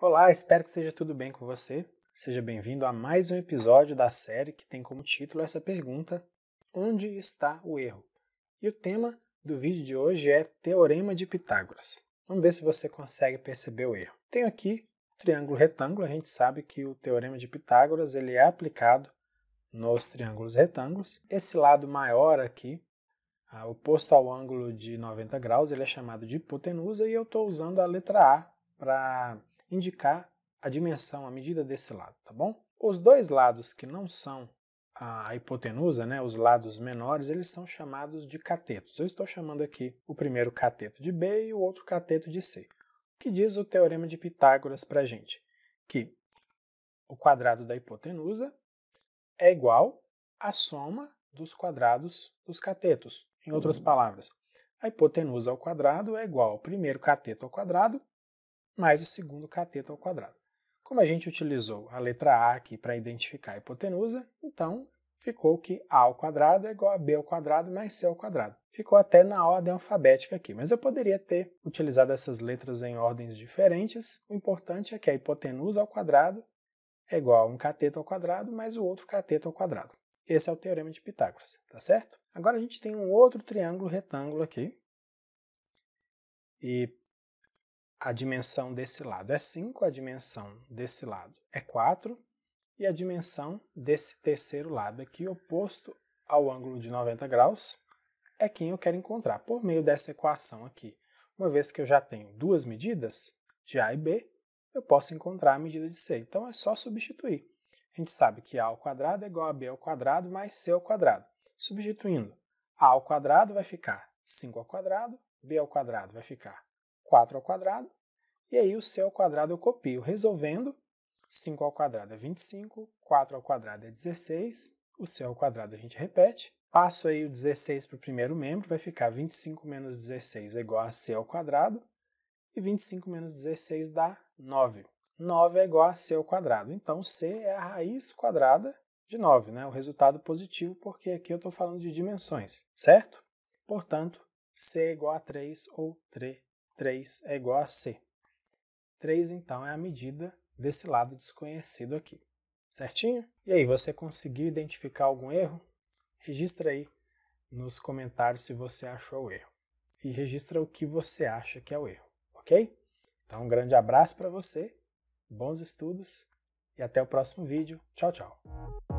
Olá, espero que esteja tudo bem com você. Seja bem-vindo a mais um episódio da série que tem como título essa pergunta: Onde está o erro? E o tema do vídeo de hoje é Teorema de Pitágoras. Vamos ver se você consegue perceber o erro. Tenho aqui o triângulo retângulo, a gente sabe que o Teorema de Pitágoras ele é aplicado nos triângulos retângulos. Esse lado maior aqui, oposto ao ângulo de 90 graus, ele é chamado de hipotenusa e eu estou usando a letra A para indicar a dimensão, a medida desse lado, tá bom? Os dois lados que não são a hipotenusa, né, os lados menores, eles são chamados de catetos. Eu estou chamando aqui o primeiro cateto de B e o outro cateto de C. O que diz o teorema de Pitágoras para a gente? Que o quadrado da hipotenusa é igual à soma dos quadrados dos catetos. Em outras hum. palavras, a hipotenusa ao quadrado é igual ao primeiro cateto ao quadrado mais o segundo cateto ao quadrado. Como a gente utilizou a letra A aqui para identificar a hipotenusa, então ficou que A ao quadrado é igual a B ao quadrado mais C ao quadrado. Ficou até na ordem alfabética aqui, mas eu poderia ter utilizado essas letras em ordens diferentes. O importante é que a hipotenusa ao quadrado é igual a um cateto ao quadrado mais o outro cateto ao quadrado. Esse é o teorema de Pitágoras, tá certo? Agora a gente tem um outro triângulo retângulo aqui. E a dimensão desse lado é 5, a dimensão desse lado é 4 e a dimensão desse terceiro lado aqui, oposto ao ângulo de 90 graus, é quem eu quero encontrar por meio dessa equação aqui. Uma vez que eu já tenho duas medidas, de A e B, eu posso encontrar a medida de C. Então é só substituir. A gente sabe que A ao quadrado é igual a B ao quadrado mais C ao quadrado. Substituindo, A ao quadrado vai ficar 5 ao quadrado, B ao quadrado vai ficar 4 ao quadrado, e aí o C ao quadrado eu copio, resolvendo 5 ao quadrado é 25, 4 ao quadrado é 16, o C ao quadrado a gente repete, passo aí o 16 para o primeiro membro, vai ficar 25 menos 16 é igual a C ao quadrado, e 25 menos 16 dá 9. 9 é igual a C ao quadrado, então C é a raiz quadrada de 9, né? o resultado positivo, porque aqui eu estou falando de dimensões, certo? Portanto, C é igual a 3 ou 3 3 é igual a C. 3, então, é a medida desse lado desconhecido aqui. Certinho? E aí, você conseguiu identificar algum erro? Registra aí nos comentários se você achou o erro. E registra o que você acha que é o erro, ok? Então, um grande abraço para você, bons estudos e até o próximo vídeo. Tchau, tchau!